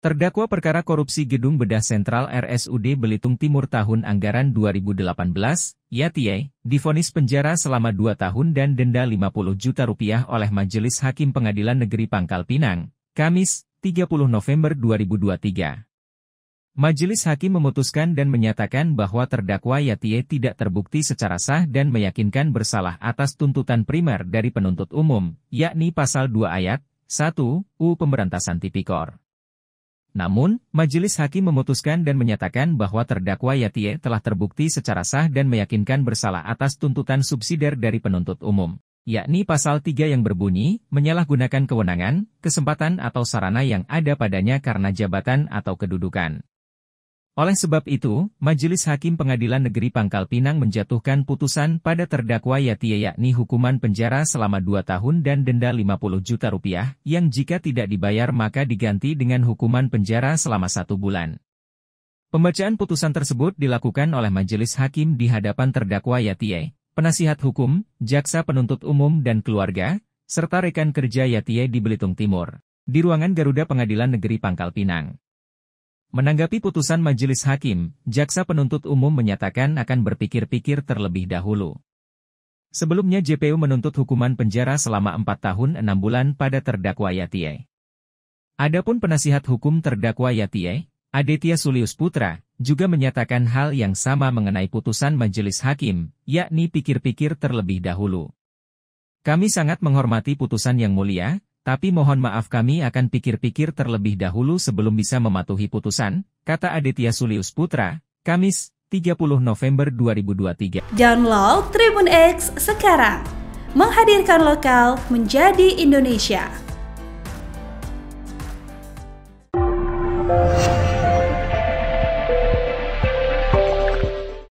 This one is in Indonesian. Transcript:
Terdakwa perkara korupsi gedung bedah sentral RSUD Belitung Timur tahun anggaran 2018, Yatie, difonis penjara selama 2 tahun dan denda 50 juta rupiah oleh Majelis Hakim Pengadilan Negeri Pangkal Pinang, Kamis, 30 November 2023. Majelis Hakim memutuskan dan menyatakan bahwa terdakwa Yatie tidak terbukti secara sah dan meyakinkan bersalah atas tuntutan primer dari penuntut umum, yakni pasal 2 ayat 1 U Pemberantasan Tipikor. Namun, majelis hakim memutuskan dan menyatakan bahwa terdakwa Yatie telah terbukti secara sah dan meyakinkan bersalah atas tuntutan subsidiar dari penuntut umum, yakni pasal 3 yang berbunyi, menyalahgunakan kewenangan, kesempatan atau sarana yang ada padanya karena jabatan atau kedudukan. Oleh sebab itu, Majelis Hakim Pengadilan Negeri Pangkal Pinang menjatuhkan putusan pada terdakwa Yatia yakni hukuman penjara selama 2 tahun dan denda 50 juta rupiah, yang jika tidak dibayar maka diganti dengan hukuman penjara selama satu bulan. Pembacaan putusan tersebut dilakukan oleh Majelis Hakim di hadapan terdakwa Yatia, penasihat hukum, jaksa penuntut umum dan keluarga, serta rekan kerja Yatia di Belitung Timur, di ruangan Garuda Pengadilan Negeri Pangkal Pinang. Menanggapi putusan majelis hakim, jaksa penuntut umum menyatakan akan berpikir-pikir terlebih dahulu. Sebelumnya JPU menuntut hukuman penjara selama 4 tahun 6 bulan pada terdakwa Yatie. Adapun penasihat hukum terdakwa Yatie, Aditya Sulius Putra, juga menyatakan hal yang sama mengenai putusan majelis hakim, yakni pikir-pikir terlebih dahulu. Kami sangat menghormati putusan yang mulia, tapi mohon maaf kami akan pikir-pikir terlebih dahulu sebelum bisa mematuhi putusan, kata Aditya Sulius Putra, Kamis, 30 November 2023. Download Tribun X sekarang. Menghadirkan lokal menjadi Indonesia.